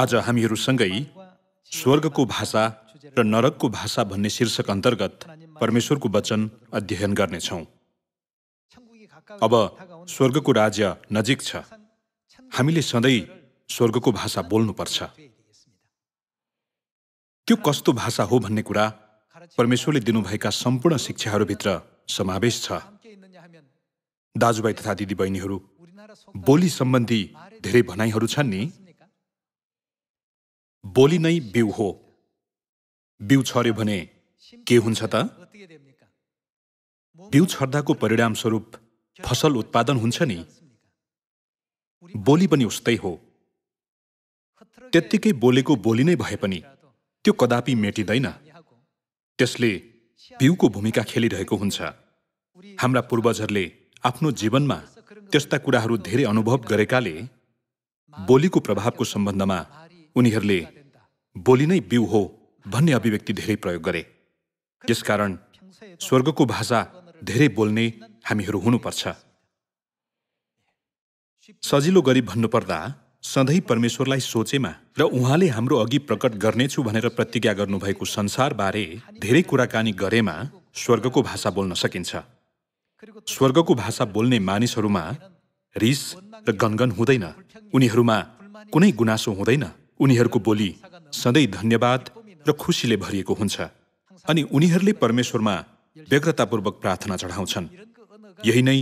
आज हामीहरूसँगै स्वर्गको भाषा र नरकको भाषा भन्ने शीर्षक अन्तर्गत परमेश्वरको वचन अध्ययन गर्नेछौँ अब स्वर्गको राज्य नजिक छ हामीले सधैँ स्वर्गको भाषा बोल्नुपर्छ त्यो कस्तो भाषा हो भन्ने कुरा परमेश्वरले दिनुभएका सम्पूर्ण शिक्षाहरूभित्र समावेश छ दाजुभाइ तथा दिदीबहिनीहरू बोली सम्बन्धी धेरै भनाइहरू छन् नि बोली नै बिउ हो बिउ छर्यो भने के हुन्छ त बिउ छर्दाको परिणामस्वरूप फसल उत्पादन हुन्छ नि बोली पनि उस्तै हो त्यत्तिकै बोलेको बोली नै भए पनि त्यो कदापि मेटिँदैन त्यसले बिउको भूमिका खेलिरहेको हुन्छ हाम्रा पूर्वजहरूले आफ्नो जीवनमा त्यस्ता कुराहरू धेरै अनुभव गरेकाले बोलीको प्रभावको सम्बन्धमा उनीहरूले बोली नै बिउ हो भन्ने अभिव्यक्ति धेरै प्रयोग गरे त्यसकारण स्वर्गको भाषा धेरै बोल्ने हामीहरू हुनुपर्छ सजिलो गरी भन्नुपर्दा सधैँ परमेश्वरलाई सोचेमा र उहाँले हाम्रो अघि प्रकट गर्नेछु भनेर प्रतिज्ञा गर्नुभएको संसारबारे धेरै कुराकानी गरेमा स्वर्गको भाषा बोल्न सकिन्छ स्वर्गको भाषा बोल्ने मानिसहरूमा रिस र गनगन हुँदैन उनीहरूमा कुनै गुनासो हुँदैन उनीहरूको बोली सधैँ धन्यवाद र खुसीले भरिएको हुन्छ अनि उनीहरूले परमेश्वरमा व्यग्रतापूर्वक प्रार्थना चढाउँछन् यही नै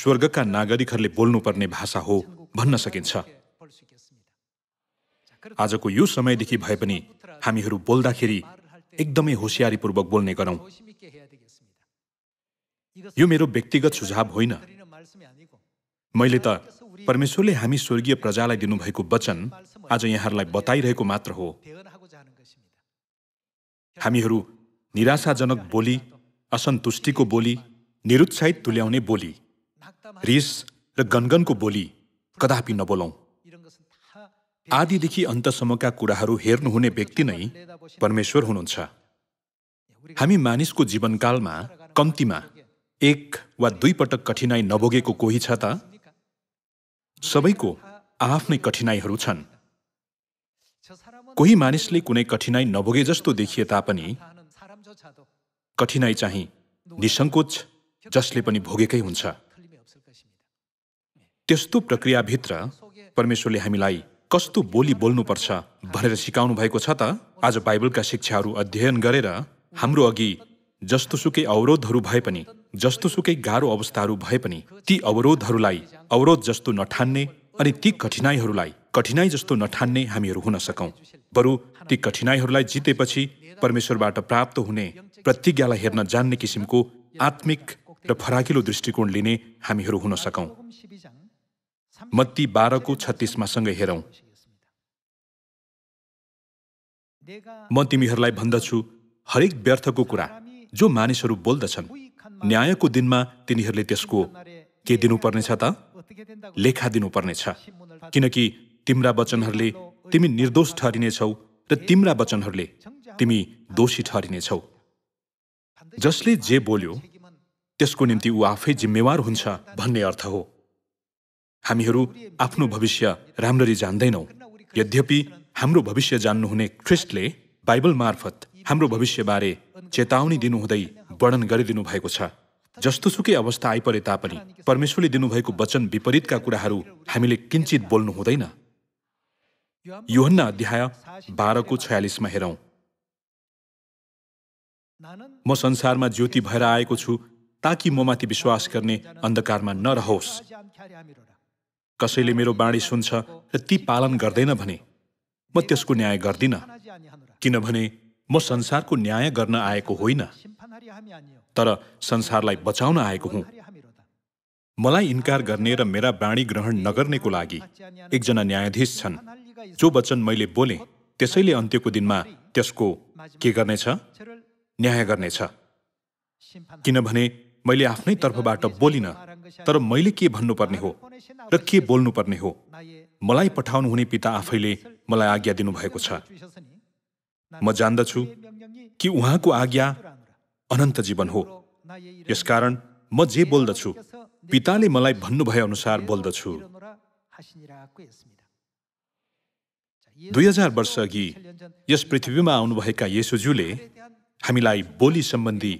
स्वर्गका नागरिकहरूले बोल्नुपर्ने भाषा हो भन्न सकिन्छ आजको यो समयदेखि भए पनि हामीहरू बोल्दाखेरि एकदमै होसियारीपूर्वक बोल्ने गरौँ यो मेरो व्यक्तिगत सुझाव होइन मैले त परमेश्वरले हामी स्वर्गीय प्रजालाई दिनुभएको वचन आज यहाँहरूलाई बताइरहेको मात्र हो हामीहरू निराशाजनक बोली असन्तुष्टिको बोली निरुत्साहित तुल्याउने बोली रिस र गनगनको बोली कदापि नबोलौँ आदिदेखि अन्तसम्मका कुराहरू हेर्नुहुने व्यक्ति नै परमेश्वर हुनुहुन्छ हामी मानिसको जीवनकालमा कम्तीमा एक वा दुई पटक कठिनाई नभोगेको कोही छ त सबैको आफ्नै कठिनाइहरू छन् कोही मानिसले कुनै कठिनाई नभोगे जस्तो देखिए तापनि कठिनाई चाहिँ निसङ्कोच जसले पनि भोगेकै हुन्छ त्यस्तो प्रक्रियाभित्र परमेश्वरले हामीलाई कस्तो बोली बोल्नुपर्छ भनेर सिकाउनु भएको छ त आज बाइबलका शिक्षाहरू अध्ययन गरेर हाम्रो अघि जस्तोसुकै अवरोधहरू भए पनि जस्तोसुकै गाह्रो अवस्थाहरू भए पनि ती अवरोधहरूलाई अवरोध जस्तो नठान्ने अनि ती कठिनाइहरूलाई कठिनाई जस्तो नठान्ने हामीहरू हुन सकौँ बरु ती कठिनाइहरूलाई जितेपछि परमेश्वरबाट प्राप्त हुने प्रतिज्ञालाई हेर्न जान्ने किसिमको आत्मिक र फराकिलो दृष्टिकोण लिने हामीहरू हुन सकौँ मत्ती बाह्रको छत्तिसमा सँगै हेरौँ म तिमीहरूलाई भन्दछु हरेक व्यर्थको कुरा जो मानिसहरू बोल्दछन् न्यायको दिनमा तिनीहरूले त्यसको के दिनुपर्नेछ त लेखा दिनुपर्नेछ किनकि तिम्रा वचनहरूले तिमी निर्दोष ठहरिनेछौ र तिम्रा वचनहरूले तिमी दोषी ठहरिनेछौ जसले जे बोल्यो त्यसको निम्ति ऊ आफै जिम्मेवार हुन्छ भन्ने अर्थ हो हामीहरू आफ्नो भविष्य राम्ररी जान्दैनौँ यद्यपि हाम्रो भविष्य जान्नुहुने ख्रिस्टले बाइबल मार्फत हाम्रो भविष्यबारे चेतावनी दिनुहुँदै वर्णन गरिदिनु भएको छ जस्तोसुकै अवस्था आइपरे तापनि परमेश्वरले दिनुभएको वचन विपरीतका कुराहरू हामीले किन्चित बोल्नु हुँदैन योहन्ना अध्याय बाह्रको छयालिसमा हेरौँ म संसारमा ज्योति भएर आएको छु ताकि ममाथि विश्वास गर्ने अन्धकारमा नरहोस् कसैले मेरो बाणी सुन्छ र ती पालन गर्दैन भने म त्यसको न्याय गर्दिनँ किनभने म संसारको न्याय गर्न आएको होइन तर संसारलाई बचाउन आएको हुँ मलाई इन्कार गर्ने र मेरा वाणी ग्रहण नगर्नेको लागि एकजना न्यायाधीश छन् जो वचन मैले बोले त्यसैले अन्त्यको दिनमा त्यसको के गर्नेछ न्याय गर्नेछ किनभने मैले आफ्नै तर्फबाट बोलिनँ तर मैले के भन्नुपर्ने हो र के बोल्नुपर्ने हो मलाई पठाउनुहुने पिता आफैले मलाई आज्ञा दिनुभएको छ म जान्दछु कि उहाँको आज्ञा अनन्त जीवन हो यसकारण म जे बोल्दछु पिताले मलाई भन्नुभए अनुसार बोल्दछु दुई हजार वर्ष अघि यस पृथ्वीमा आउनुभएका येसुज्यूले हामीलाई बोली सम्बन्धी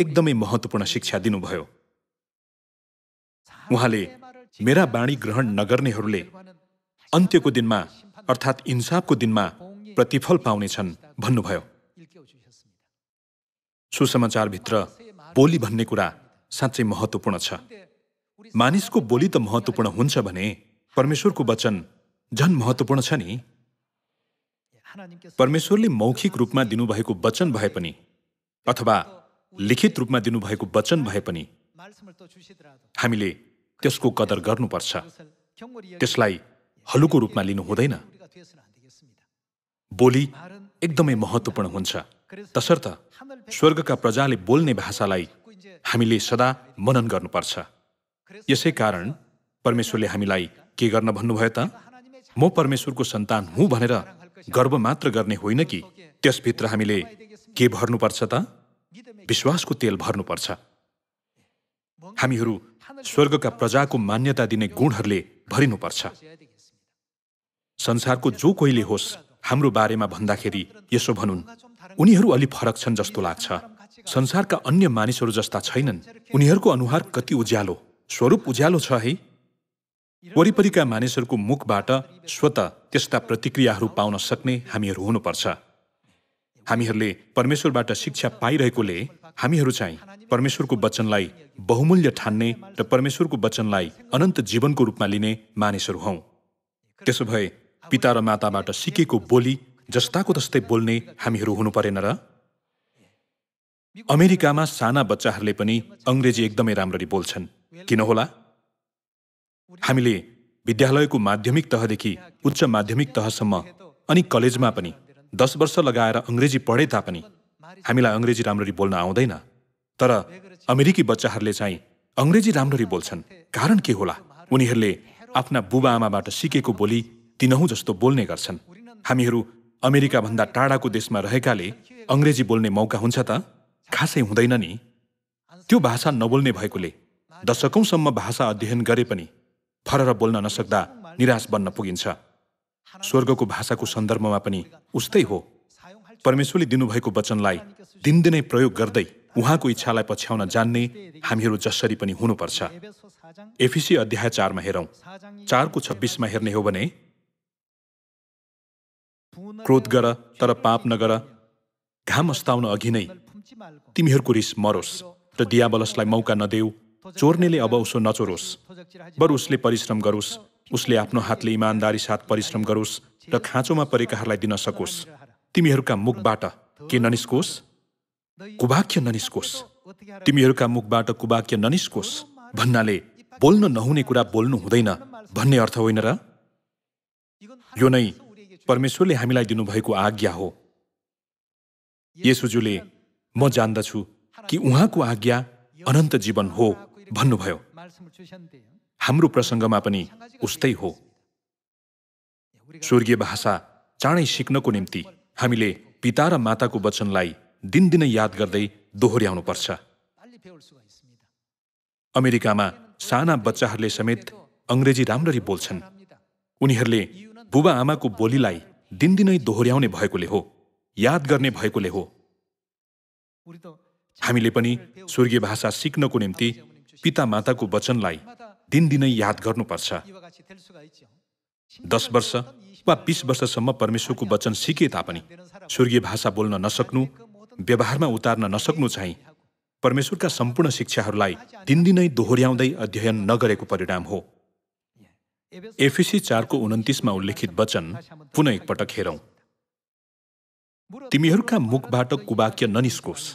एकदमै महत्त्वपूर्ण शिक्षा दिनुभयो उहाँले मेरा बाणी ग्रहण नगर्नेहरूले अन्त्यको दिनमा अर्थात् इन्साफको दिनमा प्रतिफल पाउनेछन् भन्नुभयो सुसमाचारभित्र बोली भन्ने कुरा साँच्चै महत्त्वपूर्ण छ मानिसको बोली त महत्त्वपूर्ण हुन्छ भने परमेश्वरको वचन झन महत्त्वपूर्ण छ नि परमेश्वरले मौखिक रूपमा दिनुभएको वचन भए पनि अथवा लिखित रूपमा दिनुभएको वचन भए पनि हामीले त्यसको कदर गर्नुपर्छ त्यसलाई हलुको रूपमा लिनु हुँदैन बोली एकदमै महत्त्वपूर्ण हुन्छ तसर्थ स्वर्गका प्रजाले बोल्ने भाषालाई हामीले सदा मनन गर्नुपर्छ यसै कारण परमेश्वरले हामीलाई के गर्न भन्नुभयो त म परमेश्वरको सन्तान हुँ भनेर गर्व मात्र गर्ने होइन कि त्यसभित्र हामीले के भर्नुपर्छ त विश्वासको तेल भर्नुपर्छ हामीहरू स्वर्गका प्रजाको मान्यता दिने गुणहरूले भरिनुपर्छ संसारको जो कोहीले होस् हाम्रो बारेमा भन्दाखेरि यसो भनुन् उनीहरू अलि फरक छन् जस्तो लाग्छ संसारका अन्य मानिसहरू जस्ता छैनन् उनीहरूको अनुहार कति उज्यालो स्वरूप उज्यालो छ है वरिपरिका मानिसहरूको मुखबाट स्वत त्यस्ता प्रतिक्रियाहरू पाउन सक्ने हामीहरू हुनुपर्छ हामीहरूले परमेश्वरबाट शिक्षा पाइरहेकोले हामीहरू चाहिँ परमेश्वरको वचनलाई बहुमूल्य ठान्ने र परमेश्वरको वचनलाई अनन्त जीवनको रूपमा लिने मानिसहरू हौ त्यसो भए पिता र माताबाट सिकेको बोली जस्ताको तस्तै बोल्ने हामीहरू हुनु परेन र अमेरिकामा साना बच्चाहरूले पनि अङ्ग्रेजी एकदमै राम्ररी बोल्छन् किन होला हामीले विद्यालयको माध्यमिक तहदेखि उच्च माध्यमिक तहसम्म अनि कलेजमा पनि दस वर्ष लगाएर अङ्ग्रेजी पढे तापनि हामीलाई अङ्ग्रेजी राम्ररी बोल्न आउँदैन तर अमेरिकी बच्चाहरूले चाहिँ अङ्ग्रेजी राम्ररी बोल्छन् कारण के होला उनीहरूले आफ्ना बुबा आमाबाट सिकेको बोली तिनहुँ जस्तो बोल्ने गर्छन् हामीहरू अमेरिकाभन्दा टाढाको देशमा रहेकाले अङ्ग्रेजी बोल्ने मौका हुन्छ त खासै हुँदैन नि त्यो भाषा नबोल्ने भएकोले दशकौँसम्म भाषा अध्ययन गरे पनि फरर बोल्न नसक्दा निराश बन्न पुगिन्छ स्वर्गको भाषाको सन्दर्भमा पनि उस्तै हो परमेश्वरले दिनुभएको वचनलाई दिनदिनै प्रयोग गर्दै उहाँको इच्छालाई पछ्याउन जान्ने हामीहरू जसरी पनि हुनुपर्छ एफिसी अध्याय चारमा हेरौँ चारको छब्बिसमा हेर्ने हो भने क्रोध गर तर पाप नगर घाम अस्ताउन अघि नै तिमीहरूको रिस मरोस् र दियाबलसलाई मौका नदेऊ चोर्नेले अब उसो नचोरोस् बरु उसले परिश्रम गरोस् उसले आफ्नो हातले इमान्दारी साथ परिश्रम गरोस् र खाँचोमा परेकाहरूलाई दिन सकोस् तिमीहरूका मुखबाट के ननिस्कोस् कुभाक्य ननिस्कोस् तिमीहरूका मुखबाट कुभाक्य ननिस्कोस् भन्नाले बोल्न नहुने कुरा बोल्नु हुँदैन भन्ने अर्थ होइन र यो नै परमेश्वरले हामीलाई दिनुभएको आज्ञा हो यसुजुले म जान्दछु कि उहाँको आज्ञा अनन्त जीवन हो भन्नुभयो हाम्रो प्रसङ्गमा पनि उस्तै हो स्वर्गीय भाषा चाँडै सिक्नको निम्ति हामीले पिता र माताको वचनलाई दिनदिनै याद गर्दै दोहोऱ्याउनुपर्छ अमेरिकामा साना बच्चाहरूले समेत अङ्ग्रेजी राम्ररी बोल्छन् उनीहरूले बुबा आमाको बोलीलाई दिनदिनै दोहोर्याउने भएकोले हो याद गर्ने भएकोले हो हामीले पनि स्वर्गीय भाषा सिक्नको निम्ति पिता माताको वचनलाई दिनदिनै याद गर्नुपर्छ दस वर्ष वा बिस वर्षसम्म परमेश्वरको वचन सिके तापनि स्वर्गीय भाषा बोल्न नसक्नु व्यवहारमा उतार्न नसक्नु चाहिँ परमेश्वरका सम्पूर्ण शिक्षाहरूलाई दिनदिनै दोहोऱ्याउँदै अध्ययन नगरेको परिणाम हो एफएसी चारको उन्तिसमा उल्लेखित वचन पुनः एकपटक हेरौँ तिमीहरूका मुखबाट कुवाक्य ननिस्कोस्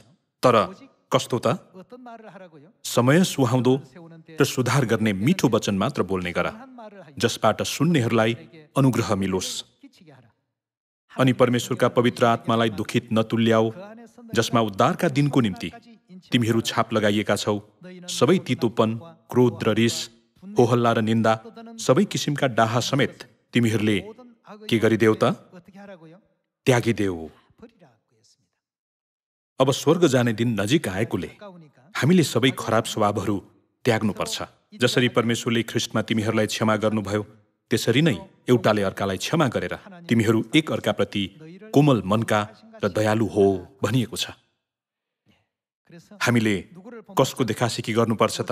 तर कस्तो त समय सुहाउँदो र सुधार गर्ने मिठो वचन मात्र बोल्ने गर जसबाट सुन्नेहरूलाई अनुग्रह मिलोस् अनि परमेश्वरका पवित्र आत्मालाई दुखित नतुल्याऊ जसमा उद्धारका दिनको निम्ति तिमीहरू छाप लगाइएका छौ सबै तितोपन क्रोध र रिस होहल्ला र निन्दा सबै किसिमका डाहा समेत तिमीहरूले के गरिदेऊ त त्यागिदेऊ अब स्वर्ग जाने दिन नजिक आएकोले हामीले सबै खराब स्वभावहरू त्याग्नुपर्छ जसरी परमेश्वरले ख्रिस्टमा तिमीहरूलाई क्षमा गर्नुभयो त्यसरी नै एउटाले अर्कालाई क्षमा गरेर तिमीहरू एक अर्काप्रति कोमल मनका र दयालु हो भनिएको छ हामीले कसको देखासेकी गर्नुपर्छ त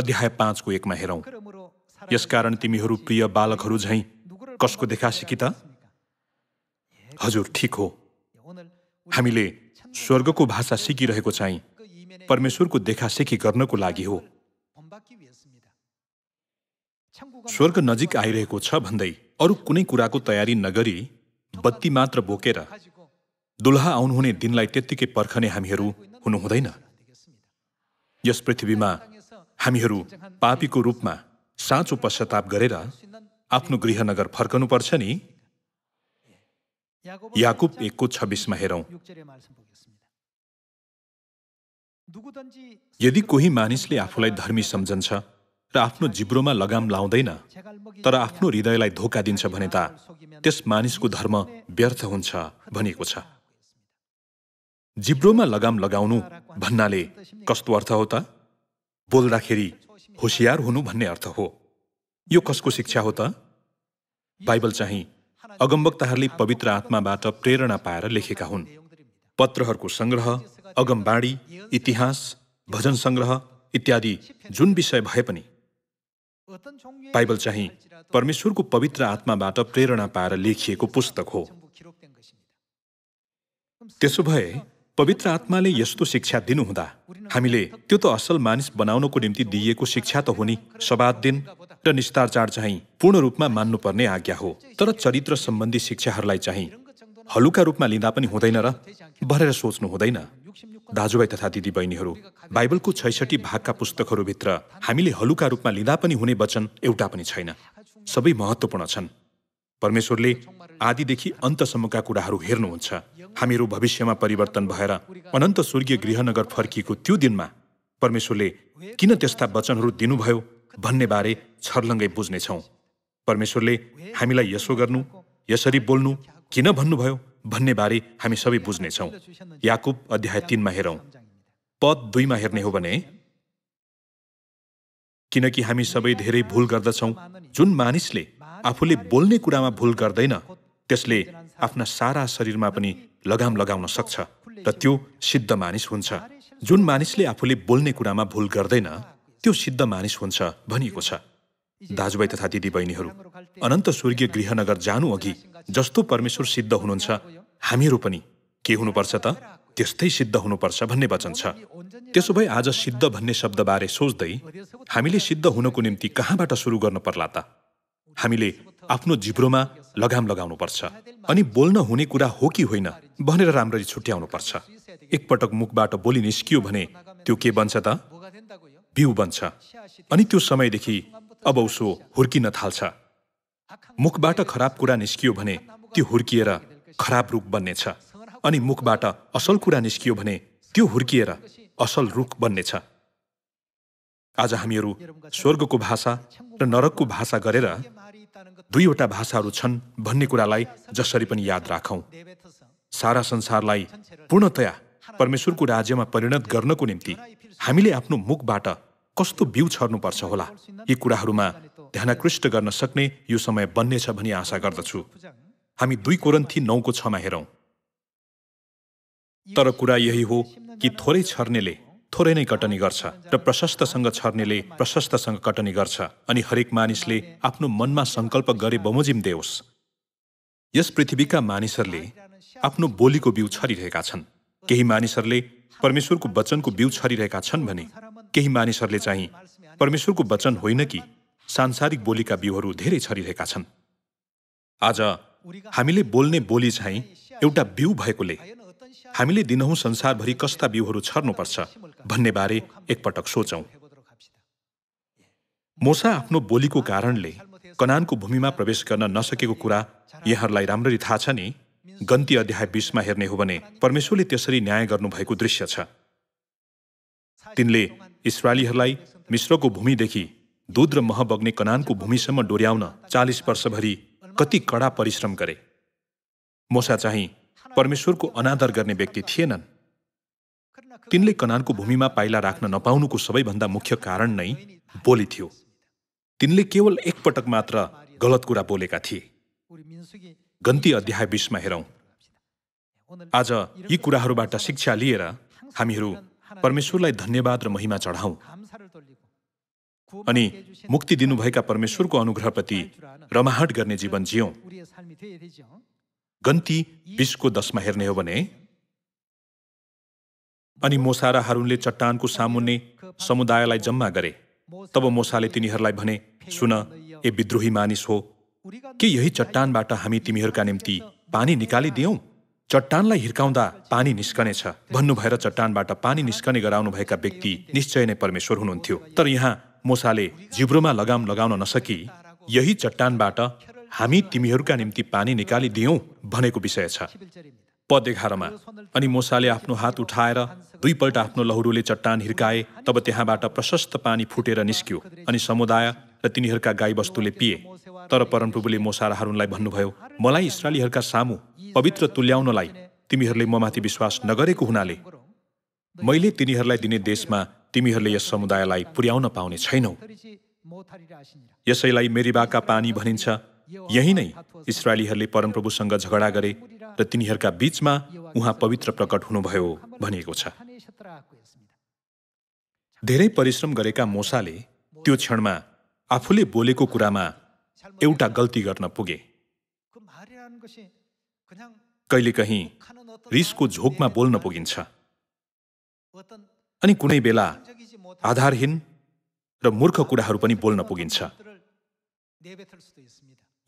अध्याय पाँचको एकमा हेरौँ यसकारण तिमीहरू प्रिय बालकहरू झैँ कसको देखा त हजुर ठिक हो हामीले स्वर्गको भाषा सिकिरहेको चाहिँ परमेश्वरको देखा सिकी गर्नको लागि हो स्वर्ग नजिक आइरहेको छ भन्दै अरू कुनै कुराको तयारी नगरी बत्ती मात्र बोकेर दुलहा आउनुहुने दिनलाई त्यत्तिकै पर्खने हामीहरू हुनुहुँदैन यस पृथ्वीमा हामीहरू पापीको रूपमा साँचो पश्चाताप गरेर आफ्नो गृहनगर फर्कनुपर्छ नि याकुब एकको छब्बिसमा हेरौँ यदि कोही मानिसले आफूलाई धर्मी सम्झन्छ र आफ्नो जिब्रोमा लगाम लाउँदैन तर आफ्नो हृदयलाई धोका दिन्छ भने त त्यस मानिसको धर्म व्यर्थ हुन्छ भनिएको छ जिब्रोमा लगाम लगाउनु भन्नाले कस्तो अर्थ हो त बोल्दाखेरि होसियार हुनु भन्ने अर्थ हो यो कसको शिक्षा हो त बाइबल चाहिँ अगमवक्ताहरूले पवित्र आत्माबाट प्रेरणा पाएर लेखेका हुन् पत्रहरूको सङ्ग्रह अगमबाडी इतिहास भजन सङ्ग्रह इत्यादि जुन विषय भए पनि बाइबल चाहिँ परमेश्वरको पवित्र आत्माबाट प्रेरणा पाएर लेखिएको पुस्तक हो त्यसो भए पवित्र आत्माले यस्तो शिक्षा दिनुहुँदा हामीले त्यो त असल मानिस बनाउनको निम्ति दिइएको शिक्षा त हो नि सवाद दिन र निस्तार चाड चाहिँ पूर्ण रूपमा मान्नुपर्ने आज्ञा हो तर चरित्र सम्बन्धी शिक्षाहरूलाई चाहिँ हलुका रूपमा लिँदा पनि हुँदैन र भरेर सोच्नु हुँदैन दाजुभाइ तथा दिदीबहिनीहरू बाइबलको छैसठी भागका पुस्तकहरूभित्र हामीले हलुका रूपमा लिँदा पनि हुने वचन एउटा पनि छैन सबै महत्त्वपूर्ण छन् परमेश्वरले आदिदेखि अन्तसम्मका कुराहरू हेर्नुहुन्छ हामीहरू भविष्यमा परिवर्तन भएर अनन्त स्वर्गीय गृहनगर फर्किएको त्यो दिनमा परमेश्वरले किन त्यस्ता वचनहरू दिनुभयो भन्ने बारे छर्लङ्गै बुझ्नेछौँ परमेश्वरले हामीलाई यसो गर्नु यसरी बोल्नु किन भन्नुभयो भन्ने बारे हामी सबै बुझ्नेछौँ याकुब अध्याय तिनमा हेरौँ पद दुईमा हेर्ने हो भने किनकि हामी सबै धेरै भुल गर्दछौँ जुन मानिसले आफूले बोल्ने कुरामा भुल गर्दैन त्यसले आफ्ना सारा शरीरमा पनि लगाम लगाउन सक्छ र त्यो सिद्ध मानिस हुन्छ जुन मानिसले आफूले बोल्ने कुरामा भुल गर्दैन त्यो सिद्ध मानिस हुन्छ भनिएको छ दाजुभाइ तथा दिदीबहिनीहरू अनन्त स्वर्गीय गृहनगर जानु अघि जस्तो परमेश्वर सिद्ध हुनुहुन्छ हामीहरू पनि के हुनुपर्छ त त्यस्तै सिद्ध हुनुपर्छ भन्ने वचन छ त्यसो भए आज सिद्ध भन्ने शब्दबारे सोच्दै हामीले सिद्ध हुनको निम्ति कहाँबाट सुरु गर्नु पर्ला त हामीले आफ्नो जिब्रोमा लगाम लगाउनुपर्छ अनि बोल्न हुने कुरा हो कि होइन भनेर राम्ररी छुट्याउनुपर्छ एकपटक मुखबाट बोली निस्कियो भने त्यो के बन्छ त बिउ बन्छ अनि त्यो समयदेखि अब उसो हुर्किन थाल्छ मुखबाट खराब कुरा निस्कियो भने त्यो हुर्किएर खराब रूप बन्नेछ अनि मुखबाट असल कुरा निस्कियो भने त्यो हुर्किएर असल रुख बन्नेछ आज हामीहरू स्वर्गको भाषा र नरकको भाषा गरेर दुईवटा भाषाहरू छन् भन्ने कुरालाई जसरी पनि याद राखौँ सारा संसारलाई पूर्णतया परमेश्वरको राज्यमा परिणत गर्नको निम्ति हामीले आफ्नो मुखबाट कस्तो बिउ छर्नुपर्छ होला यी कुराहरूमा ध्यानकृष्ट गर्न सक्ने यो समय बन्नेछ भनी आशा गर्दछु हामी दुई कोरन्थी नौको छमा हेरौँ तर कुरा यही हो कि थोरै छर्नेले थोरै नै कटनी गर्छ र प्रशस्तसँग छर्नेले प्रशस्तसँग कटनी गर्छ अनि हरेक मानिसले आफ्नो मनमा सङ्कल्प गरे बमोजिम देओस् यस पृथ्वीका मानिसहरूले आफ्नो बोलीको बिउ छरिरहेका छन् केही मानिसहरूले परमेश्वरको वचनको बिउ छरिरहेका छन् भने केही मानिसहरूले चाहिँ परमेश्वरको वचन होइन कि सांसारिक बोलीका बिउहरू धेरै छरिरहेका छन् आज हामीले बोल्ने बोली चाहिँ एउटा बिउ भएकोले हामीले दिनहुँ संसारभरि कस्ता बिउहरू छर्नुपर्छ भन्नेबारे एकपटक सोचौँ मोसा आफ्नो बोलीको कारणले कनानको भूमिमा प्रवेश गर्न नसकेको कुरा यहाँहरूलाई राम्ररी थाहा छ नि गन्ती अध्याय बिसमा हेर्ने हो भने परमेश्वरले त्यसरी न्याय गर्नुभएको दृश्य छ तिनले इस्रालीहरूलाई मिश्रको भूमिदेखि दुध र मह बग्ने कनानको भूमिसम्म डोर्याउन चालिस वर्षभरि कति कडा परिश्रम गरे मोसा चाहिँ परमेश्वरको अनादर गर्ने व्यक्ति थिएनन् तिनले कनानको भूमिमा पाइला राख्न नपाउनुको सबैभन्दा मुख्य कारण नै बोली थियो तिनले केवल एकपटक मात्र गलत कुरा बोलेका थिए गन्ती अध्याय बिसमा हेरौँ आज यी कुराहरूबाट शिक्षा लिएर हामीहरू परमेश्वरलाई धन्यवाद र महिमा चढाउँ अनि मुक्ति दिनुभएका परमेश्वरको अनुग्रहप्रति रमाहट गर्ने जीवन जियौँ गन्ती बिसको दशमा हेर्ने हो भने अनि मोसा र हारुनले चट्टानको सामुन्ने समुदायलाई जम्मा गरे तब मोसाले तिनीहरूलाई भने सुन ए विद्रोही मानिस हो के यही चट्टानबाट हामी तिमीहरूका निम्ति पानी निकालिदियौ चट्टानलाई हिर्काउँदा पानी निस्कनेछ भन्नुभएर चट्टानबाट पानी निस्कने गराउनुभएका व्यक्ति निश्चय नै परमेश्वर हुनुहुन्थ्यो तर यहाँ मोसाले जिब्रोमा लगाम लगाउन नसकी यही चट्टानबाट हामी तिमीहरूका निम्ति पानी निकालिदियौँ भनेको विषय छ पद एघारमा अनि मोसाले आफ्नो हात उठाएर दुईपल्ट आफ्नो लहरोले चट्टान हिर्काए तब त्यहाँबाट प्रशस्त पानी फुटेर निस्क्यो अनि समुदाय र तिनीहरूका गाईबस्तुले पिए तर परमप्रभुले मोसा र हारुनलाई भन्नुभयो मलाई इस्रालीहरूका सामु पवित्र तुल्याउनलाई तिमीहरूले ममाथि विश्वास नगरेको हुनाले मैले तिनीहरूलाई दिने देशमा तिमीहरूले यस समुदायलाई पुर्याउन पाउने छैनौ यसैलाई मेरिबाका पानी भनिन्छ यही नै इसरायलीहरूले परमप्रभुसँग झगडा गरे र तिनीहरूका बीचमा उहाँ पवित्र प्रकट हुनुभयो भनिएको छ धेरै परिश्रम गरेका मोसाले त्यो क्षणमा आफूले बोलेको कुरामा एउटा गल्ती गर्न पुगे कहीँ रिसको झोकमा बोल्न पुगिन्छ अनि कुनै बेला आधारहीन र मूर्ख कुराहरू पनि बोल्न पुगिन्छ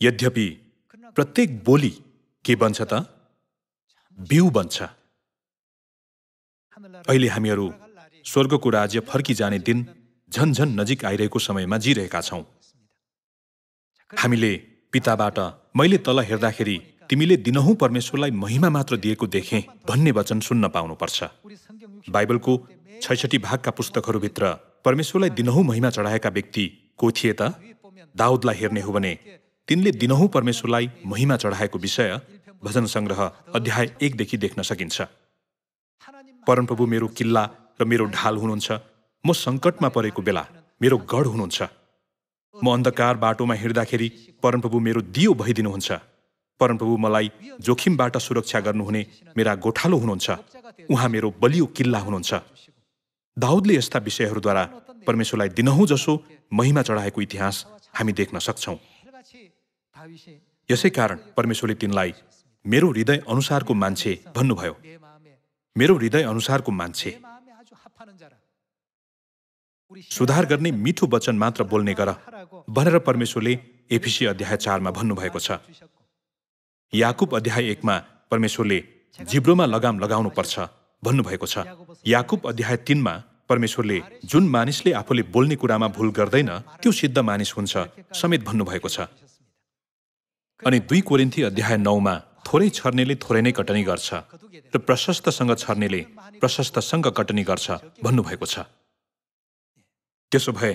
यद्यपि प्रत्येक बोली के बन्छ त बिउ बन्छ अहिले हामीहरू स्वर्गको राज्य फर्किजाने दिन झन् नजिक आइरहेको समयमा जिरहेका छौँ हामीले पिताबाट मैले तल हेर्दाखेरि तिमीले दिनहुँ परमेश्वरलाई महिमा मात्र दिएको देखेँ भन्ने वचन सुन्न पाउनुपर्छ बाइबलको छैसठी भागका पुस्तकहरूभित्र परमेश्वरलाई दिनहुँ महिमा चढाएका व्यक्ति को थिए त दाउदलाई हेर्ने हो भने तिनले दिनहुँ परमेश्वरलाई महिमा चढाएको विषय भजन सङ्ग्रह अध्याय एकदेखि देख्न सकिन्छ परमप्रभु मेरो किल्ला र मेरो ढाल हुनुहुन्छ म सङ्कटमा परेको बेला मेरो गढ हुनुहुन्छ म अन्धकार बाटोमा हिँड्दाखेरि परमप्रभु मेरो दियो भइदिनुहुन्छ परमप्रभु मलाई जोखिमबाट सुरक्षा गर्नुहुने मेरा गोठालो हुनुहुन्छ उहाँ मेरो बलियो किल्ला हुनुहुन्छ दाउदले यस्ता विषयहरूद्वारा परमेश्वरलाई दिनहुँ जसो महिमा चढाएको इतिहास हामी देख्न सक्छौँ यसै कारण परमेश्वरले तिनलाई मेरो हृदय अनुसारको मान्छे भन्नुभयो मेरो हृदय अनुसारको मान्छे सुधार गर्ने मिठो वचन मात्र बोल्ने गर भनेर परमेश्वरले एफिसी अध्याय चारमा भन्नुभएको छ याकुब अध्याय एकमा परमेश्वरले जिब्रोमा लगाम लगाउनु पर्छ भन्नुभएको छ याकुब अध्याय तिनमा परमेश्वरले जुन मानिसले आफूले बोल्ने कुरामा भुल गर्दैन त्यो सिद्ध मानिस हुन्छ समेत भन्नुभएको छ अनि दुई कोरिन्थी अध्याय नौमा थोरै छर्नेले थोरै नै कटनी गर्छ र प्रशस्तसँग छर्नेले प्रशस्तसँग कटनी गर्छ भन्नुभएको छ त्यसो भए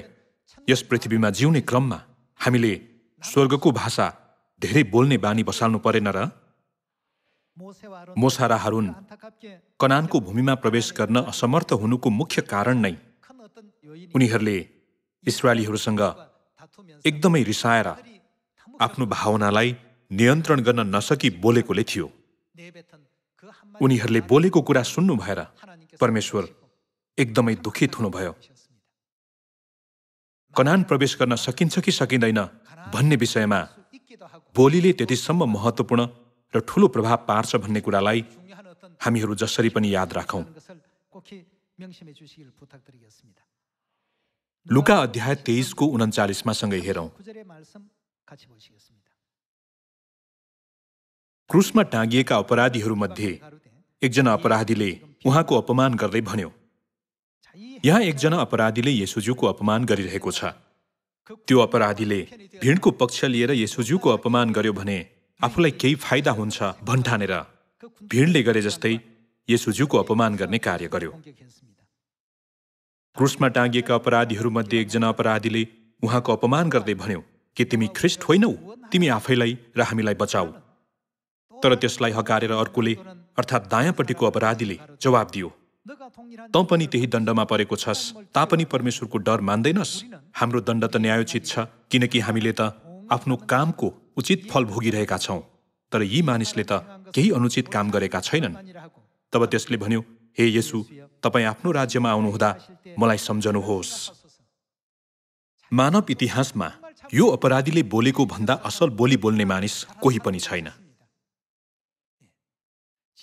यस पृथ्वीमा जिउने क्रममा हामीले स्वर्गको भाषा धेरै बोल्ने बानी बसाल्नु परेन र मोसाराहरू हारुन कनानको भूमिमा प्रवेश गर्न असमर्थ हुनुको मुख्य कारण नै उनीहरूले इसरायलीहरूसँग एकदमै रिसाएर आफ्नो भावनालाई नियन्त्रण गर्न नसकी बोलेकोले थियो उनीहरूले बोलेको कुरा सुन्नु भएर परमेश्वर एकदमै दुखित हुनुभयो कनान प्रवेश गर्न सकिन्छ कि सकिँदैन भन्ने विषयमा बोलीले त्यतिसम्म महत्त्वपूर्ण र ठुलो प्रभाव पार्छ भन्ने कुरालाई हामीहरू जसरी पनि याद राखौँ लुका अध्याय तेइसको उन्चालिसमा सँगै हेरौँ 같이 보시겠습니다. क्रुसमा टाँगिएका अपराधीहरूमध्ये एकजना अपराधीले उहाँको अपमान गर्दै भन्यो यहाँ एकजना अपराधीले यसुज्यूको अपमान गरिरहेको छ त्यो अपराधीले भिडको पक्ष लिएर यसुज्यूको अपमान गर्यो भने आफूलाई केही फाइदा हुन्छ भन्ठानेर भिडले गरे जस्तै यसुज्यूको अपमान गर्ने कार्य गर्यो क्रुसमा टाँगिएका अपराधीहरूमध्ये एकजना अपराधीले उहाँको अपमान गर्दै भन्यो के तिमी ख्रिस्ट होइनौ तिमी आफैलाई र हामीलाई बचाऊ तर त्यसलाई हकारेर अर्कोले अर्थात् दायाँपट्टिको अपराधीले जवाब दियो तँ पनि त्यही दण्डमा परेको छस् तापनि परमेश्वरको डर मान्दैनस् हाम्रो दण्ड त न्यायोचित छ किनकि हामीले त आफ्नो कामको उचित फल भोगिरहेका छौँ तर यी मानिसले त केही अनुचित काम गरेका छैनन् तब त्यसले भन्यो हे यसु तपाईँ आफ्नो राज्यमा आउनुहुँदा मलाई सम्झनुहोस् मानव इतिहासमा यो अपराधीले बोलेको भन्दा असल बोली बोल्ने मानिस कोही पनि छैन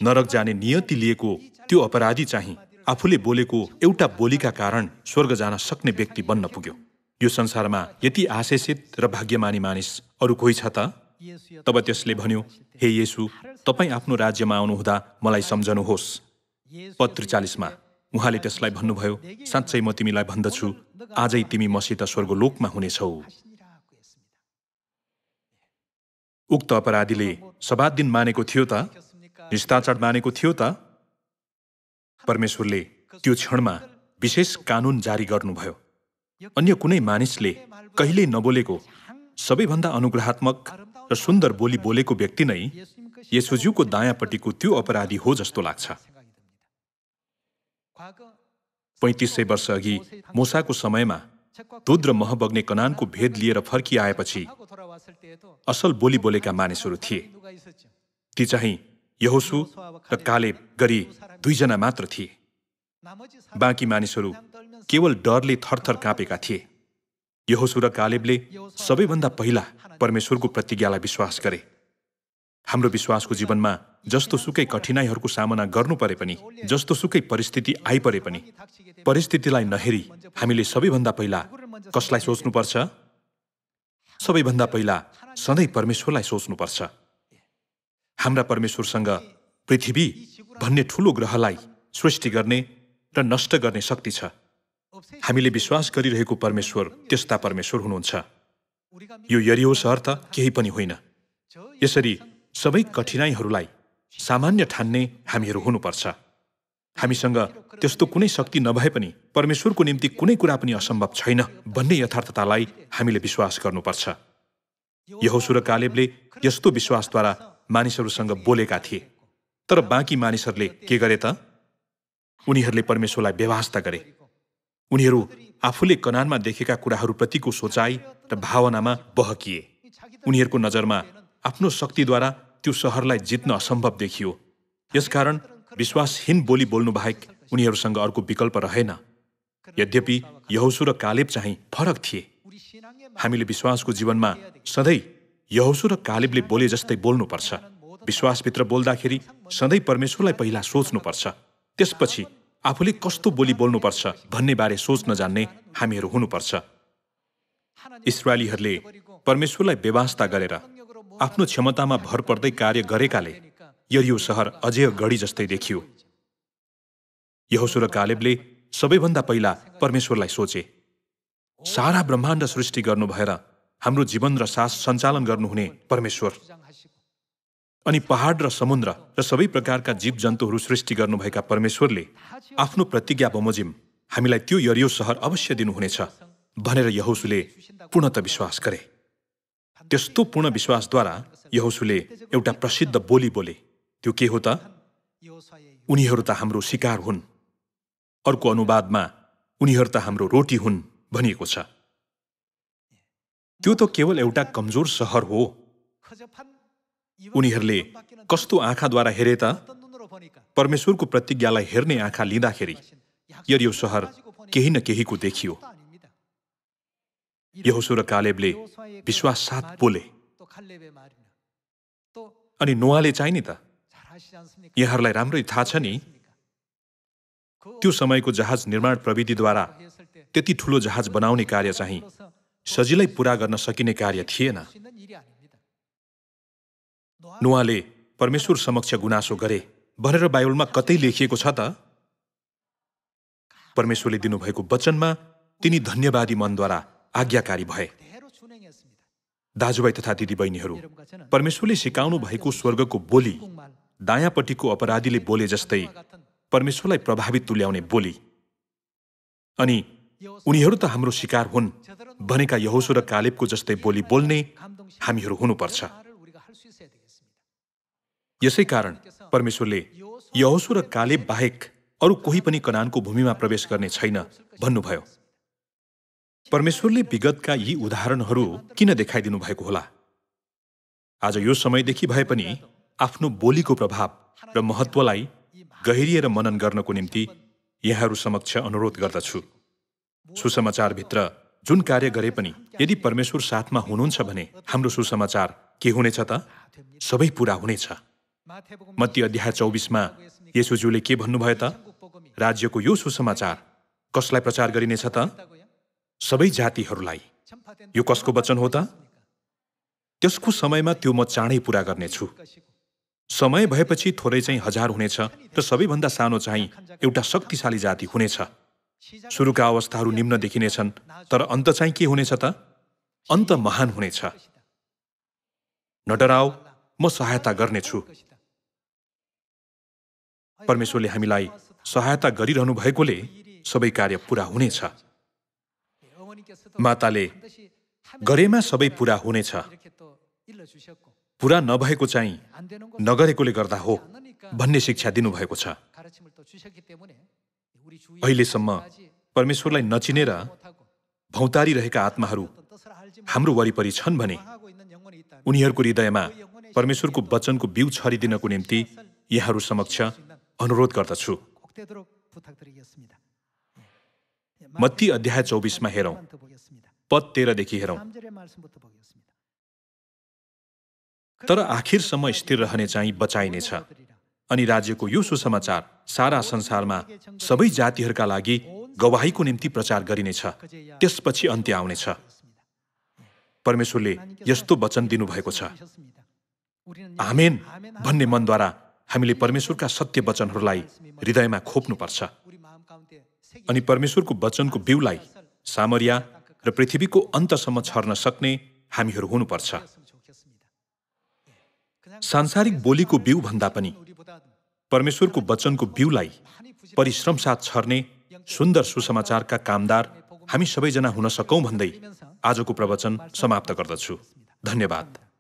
नरक जाने नियति लिएको त्यो अपराधी चाहिँ आफूले बोलेको एउटा बोलीका कारण स्वर्ग जान सक्ने व्यक्ति बन्न पुग्यो यो संसारमा यति आशेषित र भाग्यमानी मानिस अरू कोही छ त तब त्यसले भन्यो हे येसु तपाईँ आफ्नो राज्यमा आउनुहुँदा मलाई सम्झनुहोस् पत्र चालिसमा उहाँले त्यसलाई भन्नुभयो साँच्चै म तिमीलाई भन्दछु आजै तिमी मसित स्वर्गलोकमा हुनेछौ उक्त अपराधीले सवाद दिन मानेको थियो त निष्ठाचार मानेको थियो त परमेश्वरले त्यो क्षणमा विशेष कानुन जारी गर्नुभयो अन्य कुनै मानिसले कहिल्यै नबोलेको सबैभन्दा अनुग्रहात्मक र सुन्दर बोली बोलेको व्यक्ति नै यसुज्यूको दायाँपट्टिको त्यो अपराधी हो जस्तो लाग्छ पैँतिस सय वर्ष अघि मोसाको समयमा दुध र मह बग्ने कनानको भेद लिएर फर्किआएपछि असल बोली बोलेका मानिसहरू थिए ती चाहिँ यहोसु र कालेब गरी दुईजना मात्र थिए बाँकी मानिसहरू केवल डरले थरथर काँपेका थिए यहोसु र कालेबले सबैभन्दा पहिला परमेश्वरको प्रतिज्ञालाई विश्वास गरे हाम्रो विश्वासको जीवनमा जस्तो सुकै कठिनाइहरूको सामना गर्नु परे पनि जस्तो सुकै परिस्थिति आइपरे पनि परिस्थितिलाई नहेरी हामीले सबैभन्दा पहिला कसलाई सोच्नुपर्छ सबैभन्दा पहिला सधैँ परमेश्वरलाई सोच्नुपर्छ हाम्रा परमेश्वरसँग पृथ्वी भन्ने ठुलो ग्रहलाई सृष्टि गर्ने र नष्ट गर्ने शक्ति छ हामीले विश्वास गरिरहेको परमेश्वर त्यस्ता परमेश्वर हुनुहुन्छ यो यरियो सहर त केही पनि होइन यसरी सबै कठिनाइहरूलाई सामान्य ठान्ने हामीहरू हुनुपर्छ हामीसँग त्यस्तो कुनै शक्ति नभए पनि परमेश्वरको निम्ति कुनै कुरा पनि असम्भव छैन भन्ने यथार्थतालाई हामीले विश्वास गर्नुपर्छ यहोसुर कालेबले यस्तो विश्वासद्वारा मानिसहरूसँग बोलेका थिए तर बाँकी मानिसहरूले के गरे त उनीहरूले परमेश्वरलाई व्यवस्था गरे उनीहरू आफूले कनानमा देखेका कुराहरूप्रतिको सोचाइ र भावनामा बहकिए उनीहरूको नजरमा आफ्नो शक्तिद्वारा त्यो सहरलाई जित्न असम्भव देखियो यसकारण विश्वासहीन बोली बोल्नु बाहेक उनीहरूसँग अर्को विकल्प रहेन यद्यपि यहोसु र कालेब चाहिँ फरक थिए हामीले विश्वासको जीवनमा सधैँ यहोसु र कालेबले बोले जस्तै बोल्नुपर्छ विश्वासभित्र बोल्दाखेरि सधैँ परमेश्वरलाई पहिला सोच्नुपर्छ त्यसपछि आफूले कस्तो बोली बोल्नुपर्छ भन्ने बारे सोच्न जान्ने हामीहरू हुनुपर्छ इसरायलीहरूले परमेश्वरलाई व्यवस्था गरेर आफ्नो क्षमतामा भर पर्दै कार्य गरेकाले यरियो सहर अझै गढी जस्तै देखियो यहोसु र कालेबले सबैभन्दा पहिला परमेश्वरलाई सोचे सारा ब्रह्माण्ड सृष्टि गर्नु भएर हाम्रो जीवन र सास सञ्चालन गर्नुहुने परमेश्वर अनि पहाड र समुद्र र सबै प्रकारका जीव जन्तुहरू सृष्टि गर्नुभएका परमेश्वरले आफ्नो प्रतिज्ञा बमोजिम हामीलाई त्यो यरियो सहर अवश्य दिनुहुनेछ भनेर यहोसुले पूर्णत विश्वास गरे त्यस्तो पूर्ण विश्वासद्वारा यहोसुले एउटा प्रसिद्ध बोली बोले त्यो के हो त उनीहरू त हाम्रो शिकार हुन् अर्को अनुवादमा उनीहरू त हाम्रो रोटी हुन् भनिएको छ त्यो त केवल एउटा कमजोर सहर हो उनीहरूले कस्तो आँखाद्वारा हेरे त परमेश्वरको प्रतिज्ञालाई हेर्ने आँखा लिँदाखेरि यो सहर केही न केहीको देखियो यहोसु र कालेबले विश्वास साथ बोले अनि नोवाले चाहिँ नि त यहाँहरूलाई राम्रै थाहा छ नि त्यो समयको जहाज निर्माण प्रविधिद्वारा त्यति ठुलो जहाज बनाउने कार्य चाहिँ सजिलै पुरा गर्न सकिने कार्य थिएन नुवाले परमेश्वर समक्ष गुनासो गरे भनेर बाइबलमा कतै लेखिएको छ त परमेश्वरले दिनुभएको वचनमा तिनी धन्यवादी मनद्वारा आज्ञाकारी भए दाजुभाइ तथा दिदीबहिनीहरू परमेश्वरले सिकाउनु भएको स्वर्गको बोली दायाँपट्टिको अपराधीले बोले जस्तै परमेश्वरलाई प्रभावित तुल्याउने बोली अनि उनीहरू त हाम्रो शिकार हुन् भनेका यहोसो र कालेबको जस्तै बोली बोल्ने हामीहरू हुनुपर्छ यसै कारण परमेश्वरले यहोसो र कालेब बाहेक अरू कोही पनि कनानको भूमिमा प्रवेश गर्ने छैन भन्नुभयो परमेश्वरले विगतका यी उदाहरणहरू किन देखाइदिनु भएको होला आज यो समयदेखि भए पनि आफ्नो बोलीको प्रभाव र महत्त्वलाई गहिरिएर मनन गर्नको निम्ति यहाँहरू समक्ष अनुरोध गर्दछु सुसमाचारभित्र जुन कार्य गरे पनि यदि परमेश्वर साथमा हुनुहुन्छ भने हाम्रो सुसमाचार के हुनेछ त सबै पुरा हुनेछ मती अध्याय चौबिसमा येसुज्यूले के भन्नुभयो त राज्यको यो सुसमाचार कसलाई प्रचार गरिनेछ त सबै जातिहरूलाई यो कसको वचन हो त त्यसको समयमा त्यो म चाँडै पुरा गर्नेछु समय भएपछि थोरै चाहिँ हजार हुनेछ र सबैभन्दा सानो चाहिँ एउटा शक्तिशाली जाति हुनेछ सुरुका अवस्थाहरू निम्न देखिनेछन् तर अन्त चाहिँ के हुनेछ त अन्त महान हुनेछ नडराओ म सहायता गर्नेछु परमेश्वरले हामीलाई सहायता गरिरहनु भएकोले सबै कार्य पुरा हुनेछ माताले गरेमा सबै पुरा हुनेछ पुरा नभएको चाहिँ नगरेकोले गर्दा हो भन्ने शिक्षा दिनुभएको छ अहिलेसम्म परमेश्वरलाई नचिनेर रहेका आत्माहरू हाम्रो वरिपरि छन् भने उनीहरूको हृदयमा परमेश्वरको वचनको बिउ छरिदिनको निम्ति यहाँहरू समक्ष अनुरोध गर्दछु मत्ती अध्याय चौबिसमा हेरौँ पद तेह्रदेखि हेरौँ तर आखिरसम्म स्थिर रहने चाहिँ बचाइनेछ अनि राज्यको यो सुसमाचार सारा संसारमा सबै जातिहरूका लागि गवाहीको निम्ति प्रचार गरिनेछ त्यसपछि अन्त्य आउनेछ परमेश्वरले यस्तो वचन दिनुभएको छ आमेन भन्ने मनद्वारा हामीले परमेश्वरका सत्य वचनहरूलाई हृदयमा खोप्नुपर्छ अनि परमेश्वरको वचनको बिउलाई सामरिया र पृथ्वीको अन्तसम्म छर्न सक्ने हामीहरू हुनुपर्छ सांसारिक बोलीको बिउ भन्दा पनि परमेश्वरको वचनको बिउलाई परिश्रमसाथ छर्ने सुन्दर सुसमाचारका कामदार हामी सबैजना हुन सकौँ भन्दै आजको प्रवचन समाप्त गर्दछु धन्यवाद